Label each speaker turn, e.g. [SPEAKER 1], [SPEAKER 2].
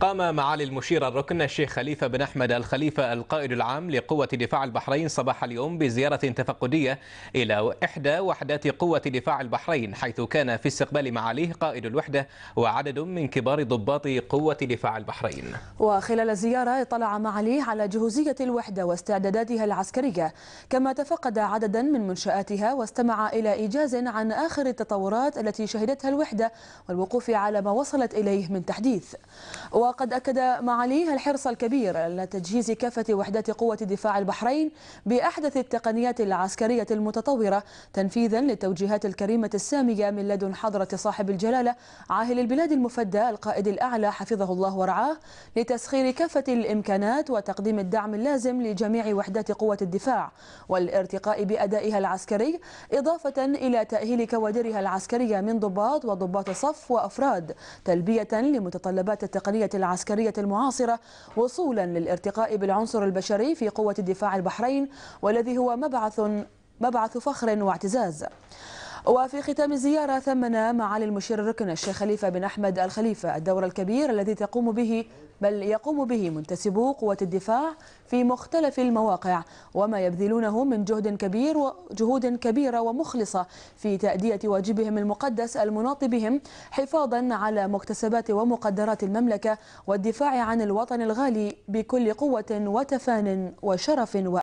[SPEAKER 1] قام معالي المشير الركن الشيخ خليفة بن أحمد الخليفة القائد العام لقوة دفاع البحرين صباح اليوم بزيارة تفقدية إلى إحدى وحدات قوة دفاع البحرين حيث كان في استقبال معاليه قائد الوحدة وعدد من كبار ضباط قوة دفاع البحرين
[SPEAKER 2] وخلال الزيارة اطلع معاليه على جهوزية الوحدة واستعداداتها العسكرية كما تفقد عددا من منشآتها واستمع إلى إيجاز عن آخر التطورات التي شهدتها الوحدة والوقوف على ما وصلت إليه من تحديث وقد أكد معاليه الحرص الكبير على تجهيز كافة وحدات قوة دفاع البحرين بأحدث التقنيات العسكرية المتطورة تنفيذا للتوجيهات الكريمة السامية من لدن حضرة صاحب الجلالة عاهل البلاد المفدى القائد الأعلى حفظه الله ورعاه لتسخير كافة الإمكانات وتقديم الدعم اللازم لجميع وحدات قوة الدفاع والارتقاء بأدائها العسكري إضافة إلى تأهيل كوادرها العسكرية من ضباط وضباط صف وأفراد تلبية لمتطلبات التقنية العسكرية المعاصرة وصولا للارتقاء بالعنصر البشري في قوة الدفاع البحرين والذي هو مبعث مبعث فخر واعتزاز وفي ختام الزيارة ثمن معالي المشير الركن الشيخ خليفة بن أحمد الخليفة الدور الكبير الذي تقوم به بل يقوم به منتسبو قوة الدفاع في مختلف المواقع وما يبذلونه من جهد كبير وجهود كبيرة ومخلصة في تأدية واجبهم المقدس المناط بهم حفاظا على مكتسبات ومقدرات المملكة والدفاع عن الوطن الغالي بكل قوة وتفان وشرف و